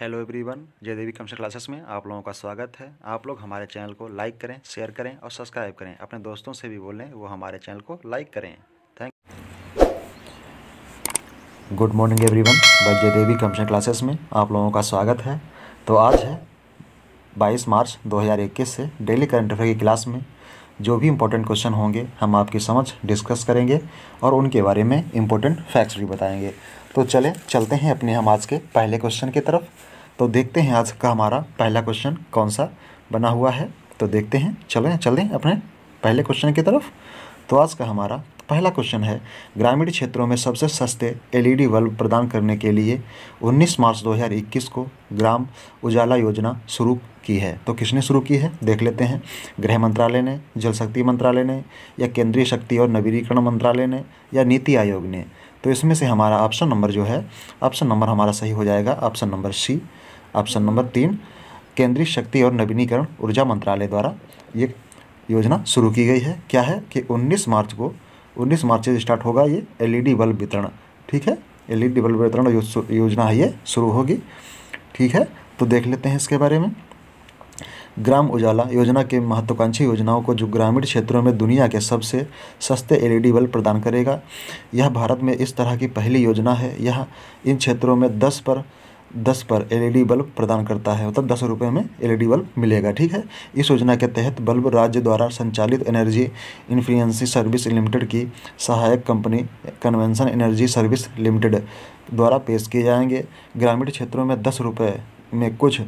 hello everyone जय देवी कमशन classes में आप लोगों का स्वागत है आप लोग हमारे चैनल को लाइक करें शेयर करें और सब्सक्राइब करें अपने दोस्तों से भी बोलें वो हमारे चैनल को लाइक करें thank good morning everyone one जय देवी कमशन क्लासेस में आप लोगों का स्वागत है तो आज है 22 मार्च 2021 से डेली करंट अफेयर की क्लास में जो भी इम्पोर्टेंट क्वेश्चन होंगे हम आपकी समझ डिस्कस करेंगे और उनके बारे में इम्पोर्टेंट फैक्ट्स भी बताएंगे तो चले चलते हैं अपने हम आज के पहले क्वेश्चन की तरफ तो देखते हैं आज का हमारा पहला क्वेश्चन कौन सा बना हुआ है तो देखते हैं चलें चलें अपने पहले क्वेश्चन की तरफ तो आज का हमारा पहला क्वेश्चन है ग्रामीण क्षेत्रों में सबसे सस्ते एलईडी बल्ब प्रदान करने के लिए 19 मार्च 2021 को ग्राम उजाला योजना शुरू की है तो किसने शुरू की है देख लेते हैं गृह मंत्रालय ने जल शक्ति मंत्रालय ने या केंद्रीय शक्ति और नवीनीकरण मंत्रालय ने या नीति आयोग ने तो इसमें से हमारा ऑप्शन नंबर जो है ऑप्शन नंबर हमारा सही हो जाएगा option number C option number तीन केंद्रीय शक्ति और नवीनीकरण ऊर्जा मंत्रालय द्वारा ये योजना शुरू की गई है क्या है कि 19 मार्च को 19 मार्च से स्टार्ट होगा ये एलईडी e बल्ब वितरण ठीक है एलईडी e बल्ब वितरण योजना है ये शुरू होगी ठीक है तो देख लेते हैं इसके बारे में ग्राम उजाला योजना के महत्वाकांक्षी योजनाओं को जो ग्रामीण क्षेत्रों में दुनिया के सबसे सस्ते एलईडी बल्ब प्रदान करेगा यह भारत में इस तरह की पहली योजना है यह इन क्षेत्रों में दस पर दस पर एलईडी बल्ब प्रदान करता है मतलब दस रुपये में एलईडी बल्ब मिलेगा ठीक है इस योजना के तहत बल्ब राज्य द्वारा संचालित एनर्जी इन्फ्लुएंसी सर्विस लिमिटेड की सहायक company convention energy service limited द्वारा पेश किए जाएंगे ग्रामीण क्षेत्रों में दस रुपये में कुछ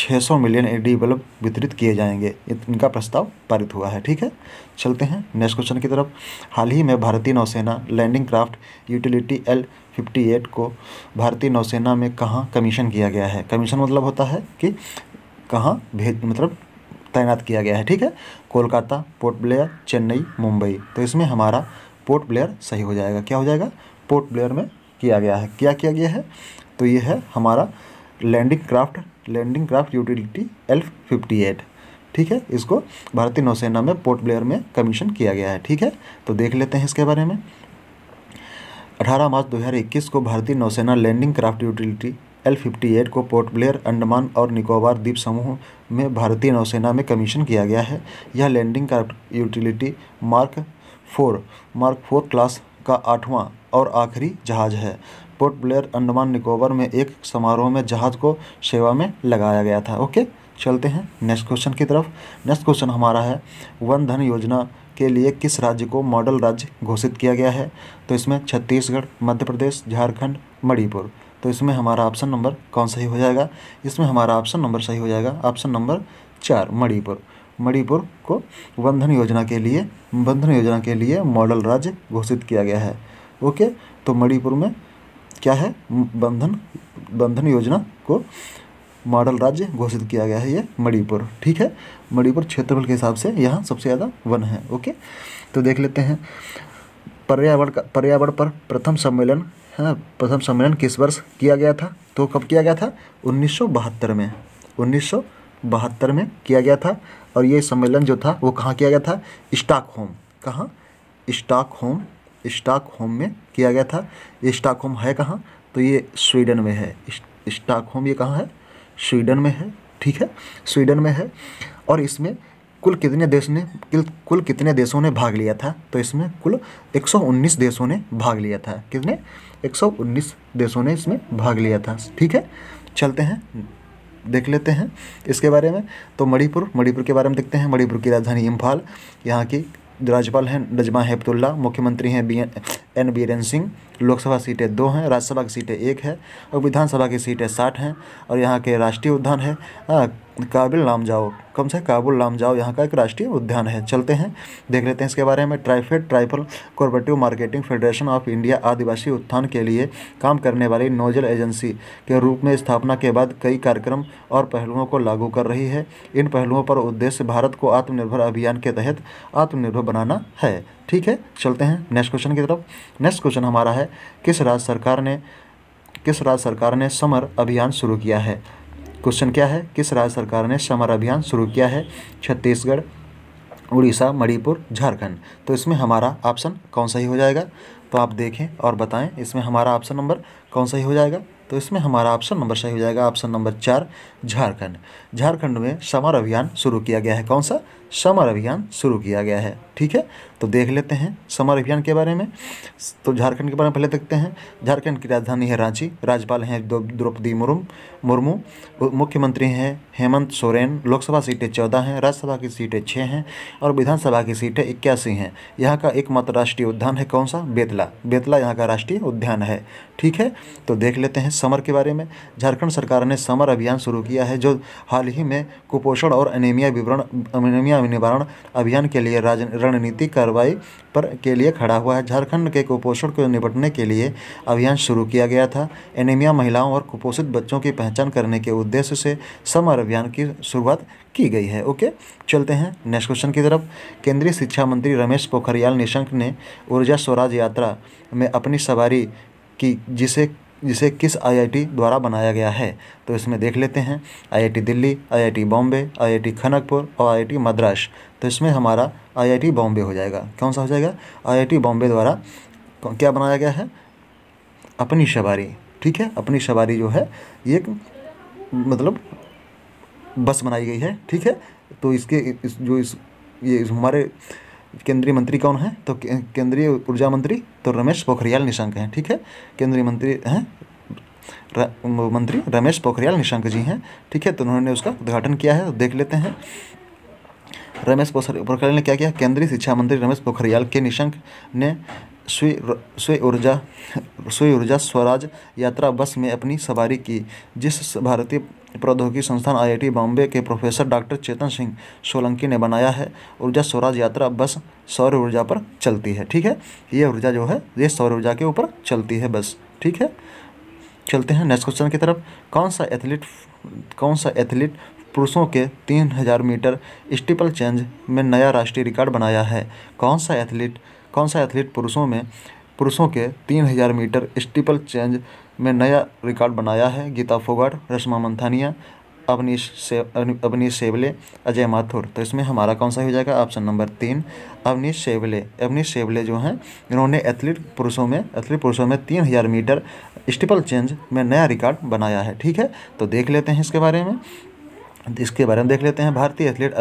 600 मिलियन डी बल्ब वितरित किए जाएंगे इनका प्रस्ताव पारित हुआ है ठीक है चलते हैं नेक्स्ट क्वेश्चन की तरफ हाल ही में भारतीय नौसेना landing craft utility L fifty eight को भारतीय नौसेना में कहाँ कमीशन किया गया है कमीशन मतलब होता है कि कहाँ भेज मतलब तैनात किया गया है ठीक है कोलकाता पोर्ट ब्लेयर चेन्नई मुंबई तो इसमें हमारा पोर्ट ब्लेयर सही हो जाएगा क्या हो जाएगा पोर्ट ब्लेयर में किया गया है क्या किया गया है तो ये है हमारा landing craft landing craft utility L fifty eight ठीक है इसको भारतीय नौसेना में पोर्ट ब्लेयर में कमीशन किया गया है ठीक है तो देख लेते हैं इसके बारे में 18 मार्च 2021 को भारतीय नौसेना landing craft utility L fifty eight को पोर्ट ब्लेयर अंडमान और निकोबार द्वीप समूह में भारतीय नौसेना में कमीशन किया गया है यह landing craft utility mark four mark four class का आठवां और आखिरी जहाज है पोर्ट ब्लेयर अंडमान निकोबर में एक समारोह में जहाज़ को सेवा में लगाया गया था ओके चलते हैं नेक्स्ट क्वेश्चन की तरफ नेक्स्ट क्वेश्चन हमारा है वन धन योजना के लिए किस राज्य को मॉडल राज्य घोषित किया गया है तो इसमें छत्तीसगढ़ मध्य प्रदेश झारखंड मणिपुर तो इसमें हमारा ऑप्शन नंबर कौन सही हो जाएगा इसमें हमारा ऑप्शन नंबर सही हो जाएगा ऑप्शन नंबर चार मणिपुर मणिपुर को बंधन योजना के लिए बंधन योजना के लिए मॉडल राज्य घोषित किया गया है ओके तो मणिपुर में क्या है बंधन बंधन योजना को मॉडल राज्य घोषित किया गया है ये मणिपुर ठीक है मणिपुर क्षेत्रफल के हिसाब से यहाँ सबसे ज़्यादा वन है ओके तो देख लेते हैं पर्यावरण का पर्यावरण पर प्रथम सम्मेलन है हाँ, प्रथम सम्मेलन किस वर्ष किया गया था तो कब किया गया था उन्नीस में उन्नीस में किया गया था और ये सम्मेलन जो था वो कहाँ किया गया था स्टॉकहोम कहाँ स्टॉकहोम होम में किया गया था ये होम है कहाँ तो ये स्वीडन में है होम ये कहाँ है स्वीडन में है ठीक है स्वीडन में है और इसमें कुल कितने देश ने कुल कुल कितने देशों ने भाग लिया था तो इसमें कुल 119 देशों ने भाग लिया था कितने 119 देशों ने इसमें भाग लिया था ठीक है चलते हैं देख लेते हैं इसके बारे में तो मणिपुर मणिपुर के बारे में देखते हैं मणिपुर की राजधानी इम्फाल यहाँ की राज्यपाल हैं नजमा हेपतुल्ला मुख्यमंत्री हैं बी एन बीरेन सिंह लोकसभा सीटें दो हैं राज्यसभा की सीटें एक है और विधानसभा की सीटें साठ हैं और यहाँ के राष्ट्रीय उद्यान है काबिल लामजाओ कम से काबुल लामजाओ यहाँ का एक राष्ट्रीय उद्यान है चलते हैं देख लेते हैं इसके बारे में TRIFED tribal cooperative marketing federation of India आदिवासी उत्थान के लिए काम करने वाली नोजल एजेंसी के रूप में स्थापना के बाद कई कार्यक्रम और पहलुओं को लागू कर रही है इन पहलुओं पर उद्देश्य भारत को आत्मनिर्भर अभियान के तहत आत्मनिर्भर बनाना है ठीक है चलते हैं नेक्स्ट क्वेश्चन की तरफ नेक्स्ट क्वेश्चन हमारा है किस राज्य सरकार ने किस राज्य सरकार ने समर अभियान शुरू किया है क्वेश्चन क्या है किस राज्य सरकार ने समर अभियान शुरू किया है छत्तीसगढ़ उड़ीसा मणिपुर झारखंड तो इसमें हमारा ऑप्शन कौन सा ही हो जाएगा तो आप देखें और बताएं इसमें हमारा ऑप्शन नंबर कौन सा ही हो जाएगा तो इसमें हमारा ऑप्शन नंबर सही हो जाएगा ऑप्शन नंबर चार झारखंड झारखंड में समर अभियान शुरू किया गया है कौन सा समर अभियान शुरू किया गया है ठीक है तो देख लेते हैं समर अभियान के बारे में तो झारखंड के बारे में पहले देखते हैं झारखंड की राजधानी है रांची राज्यपाल हैं द्रौपदी मुर्मू मुर्मू मुख्यमंत्री हैं हेमंत सोरेन लोकसभा सीटें चौदह हैं राज्यसभा की सीटें छः हैं और विधानसभा की सीटें इक्यासी हैं यहाँ का एकमात्र राष्ट्रीय उद्यान है कौन सा बेतला बेतला यहाँ का राष्ट्रीय उद्यान है ठीक है तो देख लेते हैं समर के बारे में झारखंड सरकार ने समर अभियान शुरू किया है जो हाल ही में कुपोषण और अनेमिया विवरण अनेमिया निवारण अभियान के लिए राज रणनीति कार्रवाई पर के लिए खड़ा हुआ है झारखंड के कुपोषण को निपटने के लिए अभियान शुरू किया गया था एनीमिया महिलाओं और कुपोषित बच्चों की पहचान करने के उद्देश्य से समर अभियान की शुरुआत की गई है ओके चलते हैं नेक्स्ट क्वेश्चन की तरफ केंद्रीय शिक्षा मंत्री रमेश पोखरियाल निशंक ने ऊर्जा स्वराज यात्रा में अपनी सवारी की जिसे जिसे किस आईआईटी द्वारा बनाया गया है तो इसमें देख लेते हैं IIT Delhi IIT Bombay IIT Kharagpur और आईआईटी मद्रास तो इसमें हमारा आईआईटी बॉम्बे हो जाएगा कौन सा हो जाएगा आईआईटी बॉम्बे द्वारा क्या बनाया गया है अपनी सवारी ठीक है अपनी सवारी जो है ये मतलब बस बनाई गई है ठीक है तो इसके इस, जो इस ये इस हमारे केंद्रीय मंत्री कौन है तो केंद्रीय ऊर्जा मंत्री तो रमेश पोखरियाल निशंक हैं ठीक है केंद्रीय मंत्री हैं र, मंत्री रमेश पोखरियाल निशंक जी हैं ठीक है तो उन्होंने उसका उद्घाटन किया है तो देख लेते हैं रमेश पोखरियाल ने क्या किया केंद्रीय शिक्षा मंत्री रमेश पोखरियाल के निशंक ने स्व ऊर्जा स्व ऊर्जा स्वराज यात्रा बस में अपनी सवारी की जिस भारतीय प्रौद्योगिकी संस्थान आईआईटी बॉम्बे के प्रोफेसर डॉक्टर चेतन सिंह सोलंकी ने बनाया है ऊर्जा स्वराज यात्रा बस सौर ऊर्जा पर चलती है ठीक है ये ऊर्जा जो है ये सौर ऊर्जा के ऊपर चलती है बस ठीक है चलते हैं नेक्स्ट क्वेश्चन की तरफ कौन सा एथलीट कौन सा एथलीट पुरुषों के तीन हज़ार मीटर स्टिपल चेंज में नया राष्ट्रीय रिकॉर्ड बनाया है कौन सा एथलीट कौन सा एथलीट पुरुषों में पुरुषों के तीन हज़ार मीटर स्टिपल चेंज में नया रिकॉर्ड बनाया है गीता फोगाट रश्मा मंथानिया अवनीश से अवनीश सेवले अजय माथुर तो इसमें हमारा कौन सा हो जाएगा ऑप्शन नंबर तीन अवनीश सेवले अवनीश सेवले जो हैं इन्होंने एथलीट पुरुषों में एथलीट पुरुषों में तीन हज़ार मीटर स्टिपल चेंज में नया रिकॉर्ड बनाया है ठीक है तो देख लेते हैं इसके बारे में इसके बारे में देख लेते हैं भारतीय एथलीट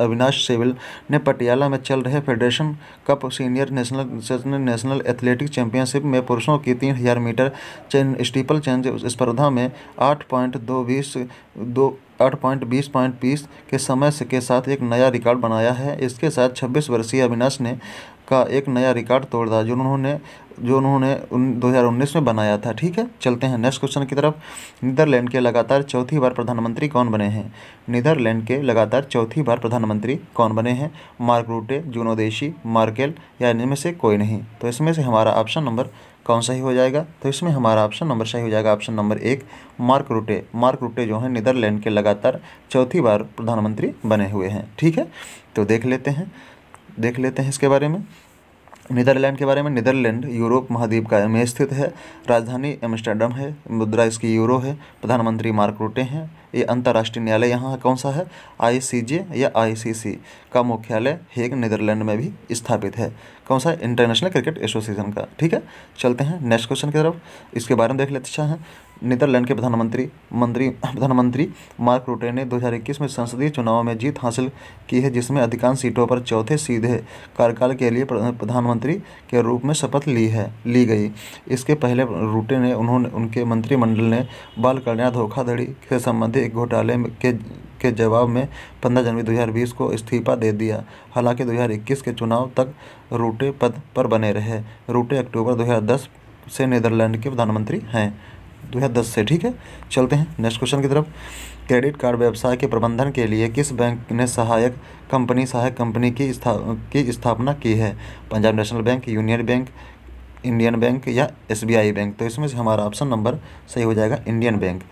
अविनाश सिविल ने पटियाला में चल रहे federation cup senior national national athletic championship में पुरुषों की तीन हजार मीटर चैन स्टीपल चेंज स्पर्धा में आठ पॉइंट दो बीस दो आठ पॉइंट बीस पॉइंट बीस के समय के साथ एक नया रिकॉर्ड बनाया है इसके साथ छब्बीस वर्षीय अविनाश ने का एक नया रिकॉर्ड तोड़ रहा जो उन्होंने जो उन्होंने उन 2019 में बनाया था ठीक है चलते हैं नेक्स्ट क्वेश्चन की तरफ नीदरलैंड के लगातार चौथी बार प्रधानमंत्री कौन बने हैं नीदरलैंड के लगातार चौथी बार प्रधानमंत्री कौन बने हैं मार्क रूटे जूनोदेशी मार्केल या इनमें से कोई नहीं तो इसमें से हमारा ऑप्शन नंबर कौन सही हो जाएगा तो इसमें हमारा ऑप्शन नंबर सही हो जाएगा ऑप्शन नंबर एक मार्क रूटे मार्क रूटे जो है नीदरलैंड के लगातार चौथी बार प्रधानमंत्री बने हुए हैं ठीक है तो देख लेते हैं देख लेते हैं इसके बारे में नीदरलैंड के बारे में नीदरलैंड यूरोप महाद्वीप का में स्थित है राजधानी एमस्टर्डम है मुद्रा इसकी यूरो है प्रधानमंत्री मार्क रूटे हैं ये अंतर्राष्ट्रीय न्यायालय यहाँ कौन सा है आईसीजे या आईसीसी का मुख्यालय हेग नीदरलैंड में भी स्थापित है कौन सा इंटरनेशनल क्रिकेट एसोसिएशन का ठीक है चलते हैं नेक्स्ट क्वेश्चन की तरफ इसके बारे में देख लेते हैं नीदरलैंड के प्रधानमंत्री मंत्री प्रधानमंत्री मार्क रूटे ने 2021 में संसदीय चुनाव में जीत हासिल की है जिसमें अधिकांश सीटों पर चौथे सीधे कार्यकाल के लिए प्रधानमंत्री के रूप में शपथ ली है ली गई इसके पहले रूटे ने उन्होंने उनके मंत्रिमंडल ने बाल कल्याण धोखाधड़ी से संबंधित एक घोटाले के के जवाब में 15 जनवरी 2020 को इस्तीफा दे दिया हालांकि 2021 के चुनाव तक रूटे पद पर बने रहे रूटे अक्टूबर 2010 से नीदरलैंड के प्रधानमंत्री हैं 2010 से ठीक है चलते हैं नेक्स्ट क्वेश्चन की तरफ क्रेडिट कार्ड व्यवसाय के प्रबंधन के लिए किस बैंक ने सहायक कंपनी सहायक कंपनी की स्था की स्थापना की है Punjab national bank union bank Indian bank या एसबीआई बैंक तो इसमें से हमारा ऑप्शन नंबर सही हो जाएगा Indian bank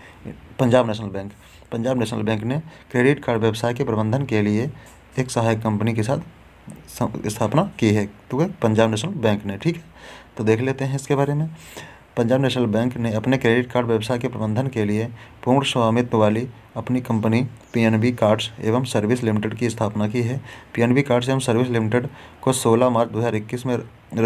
Punjab national bank Punjab national bank ने क्रेडिट कार्ड व्यवसाय के प्रबंधन के लिए एक सहायक कंपनी के साथ स्थापना की है तो पंजाब नेशनल बैंक ने ठीक है तो देख लेते हैं इसके बारे में पंजाब नेशनल बैंक ने अपने क्रेडिट कार्ड व्यवसाय के प्रबंधन के लिए पूर्ण स्वामित्व वाली अपनी कंपनी पीएनबी कार्ड्स एवं सर्विस लिमिटेड की स्थापना की है पीएनबी कार्ड्स एवं सर्विस लिमिटेड को 16 मार्च 2021 में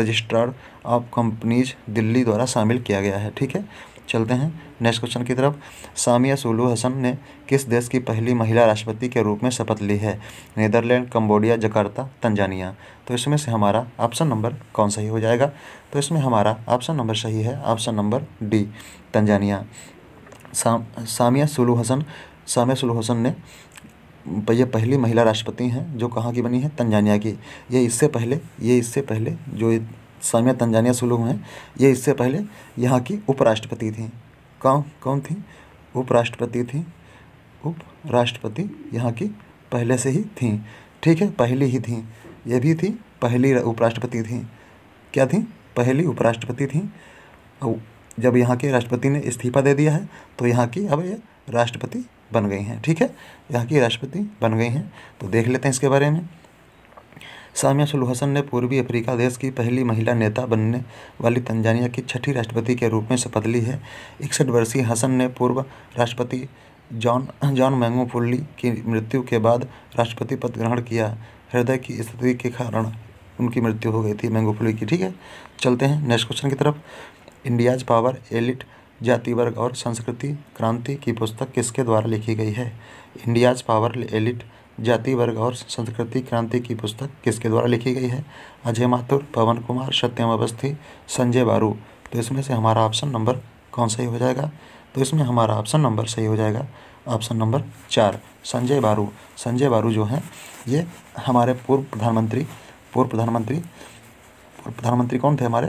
रजिस्ट्रार ऑफ कंपनीज दिल्ली द्वारा शामिल किया गया है ठीक है चलते हैं नेक्स्ट क्वेश्चन की तरफ सामिया सोलू हसन ने किस देश की पहली महिला राष्ट्रपति के रूप में शपथ ली है नीदरलैंड कम्बोडिया जकार्ता तंजानिया तो इसमें से हमारा ऑप्शन नंबर कौन सही हो जाएगा तो इसमें हमारा ऑप्शन नंबर सही है ऑप्शन नंबर डी तंजानिया साम सामिया सोलू हसन सामिया सोलू हसन ने ये पहली महिला राष्ट्रपति हैं जो कहाँ की बनी है तंजानिया की ये इससे पहले ये इससे पहले जो सामिया तंजानिया सुलू हैं ये इससे पहले यहाँ की उपराष्ट्रपति थी कौन कौन थी उपराष्ट्रपति थी उपराष्ट्रपति यहाँ की पहले से ही थी ठीक है पहली ही थी ये भी थी पहली उपराष्ट्रपति थी क्या थी पहली उपराष्ट्रपति थी जब यहाँ के राष्ट्रपति ने इस्तीफा दे दिया है तो यहाँ की अब ये राष्ट्रपति बन गई हैं ठीक है यहाँ की राष्ट्रपति बन गई हैं तो देख लेते हैं इसके बारे में सामिया सुलू हसन ने पूर्वी अफ्रीका देश की पहली महिला नेता बनने वाली तंजानिया की छठी राष्ट्रपति के रूप में शपथ ली है इकसठ वर्षीय हसन ने पूर्व राष्ट्रपति जॉन जॉन मैंगोफुल्ली की मृत्यु के बाद राष्ट्रपति पद ग्रहण किया हृदय की स्थिति के कारण उनकी मृत्यु हो गई थी मैंगोफुल्ली की ठीक है चलते हैं नेक्स्ट क्वेश्चन की तरफ इंडियाज पावर एलिट जाति वर्ग और संस्कृति क्रांति की पुस्तक किसके द्वारा लिखी गई है इंडियाज पावर एलिट जाति वर्ग और संस्कृति क्रांति की पुस्तक किसके द्वारा लिखी गई है अजय माथुर पवन कुमार सत्यम अवस्थी संजय बारू तो इसमें से हमारा ऑप्शन नंबर कौन सही हो जाएगा तो इसमें हमारा ऑप्शन नंबर सही हो जाएगा ऑप्शन नंबर चार संजय बारू संजय बारू जो हैं ये हमारे पूर्व प्रधानमंत्री पूर्व प्रधानमंत्री पूर्व प्रधानमंत्री कौन थे हमारे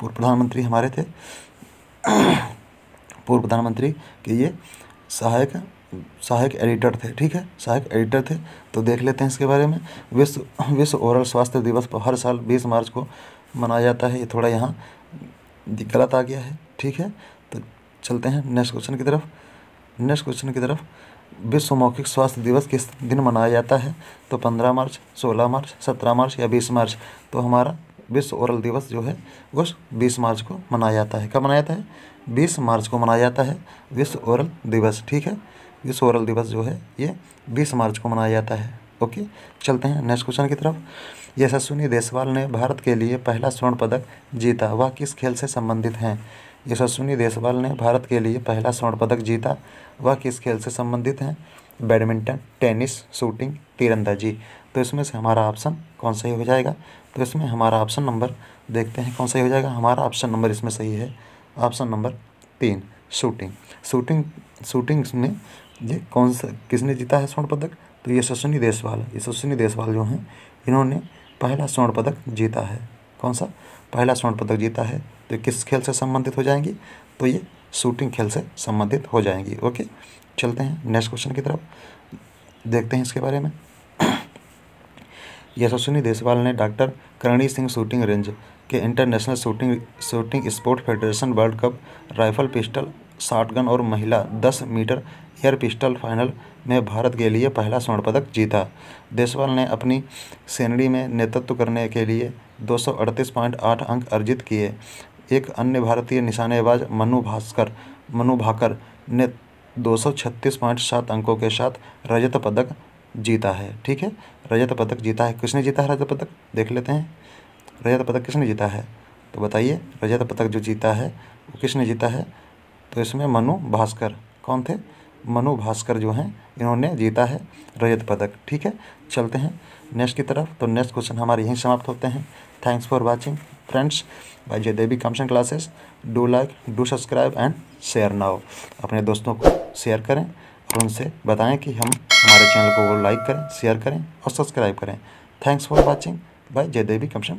पूर्व प्रधानमंत्री हमारे थे पूर्व प्रधानमंत्री के ये सहायक सहायक एडिटर थे ठीक है सहायक एडिटर थे तो देख लेते हैं इसके बारे में विश्व विश्व ओरल स्वास्थ्य दिवस हर साल बीस मार्च को मनाया जाता है ये थोड़ा यहाँ गलत आ गया है ठीक है तो चलते हैं नेक्स्ट क्वेश्चन की तरफ नेक्स्ट क्वेश्चन की तरफ विश्व मौखिक स्वास्थ्य दिवस किस दिन मनाया जाता है तो पंद्रह मार्च सोलह मार्च सत्रह मार्च या बीस मार्च तो हमारा विश्व ओरल दिवस जो है वो बीस मार्च को मनाया जाता है कब मनाया जाता है बीस मार्च को मनाया जाता है विश्व ओरल दिवस ठीक है विश्व ओरल दिवस जो है ये बीस मार्च को मनाया जाता है ओके चलते हैं नेक्स्ट क्वेश्चन की तरफ यशस्विनी देशवाल ने भारत के लिए पहला स्वर्ण पदक जीता वह किस खेल से संबंधित हैं यशस्विनी देशवाल ने भारत के लिए पहला स्वर्ण पदक जीता वह किस खेल से संबंधित हैं बैडमिंटन टेनिस शूटिंग तीरंदाजी तो इसमें से हमारा ऑप्शन कौन सही हो जाएगा तो इसमें हमारा ऑप्शन नंबर देखते हैं कौन सही हो जाएगा हमारा ऑप्शन नंबर इसमें सही है ऑप्शन नंबर तीन शूटिंग शूटिंग शूटिंग में ये कौन सा किसने जीता है स्वर्ण पदक तो यशस्विनी देशवाल यशस्विनी देशवाल जो हैं इन्होंने पहला स्वर्ण पदक जीता है कौन सा पहला स्वर्ण पदक जीता है तो किस खेल से संबंधित हो जाएंगी तो ये शूटिंग खेल से संबंधित हो जाएंगी ओके चलते हैं नेक्स्ट क्वेश्चन की तरफ देखते हैं इसके बारे में यशस्विनी देशवाल ने doctor Karni Singh shooting range के international shooting shooting sport federation world cup rifle pistol shotgun और महिला दस मीटर एयर पिस्टल फाइनल में भारत के लिए पहला स्वर्ण पदक जीता देशवाल ने अपनी श्रेणी में नेतृत्व करने के लिए 238.8 अंक अर्जित किए एक अन्य भारतीय निशानेबाज मनु भास्कर मनु भाकर ने 236.7 अंकों के साथ रजत पदक जीता है ठीक है रजत पदक जीता है किसने जीता है रजत पदक देख लेते हैं रजत पदक किसने जीता है तो बताइए रजत पदक जो जीता है वो किसने जीता है तो इसमें मनु भास्कर कौन थे मनु भास्कर जो हैं इन्होंने जीता है रजत पदक ठीक है चलते हैं नेक्स्ट की तरफ तो नेक्स्ट क्वेश्चन हमारे यहीं समाप्त होते हैं thanks for watching friends bye Jai Devi कम्सन classes do like do subscribe and share now अपने दोस्तों को शेयर करें और उनसे बताएं कि हम हमारे चैनल को लाइक करें शेयर करें और सब्सक्राइब करें thanks for watching bye Jai Devi कम्सन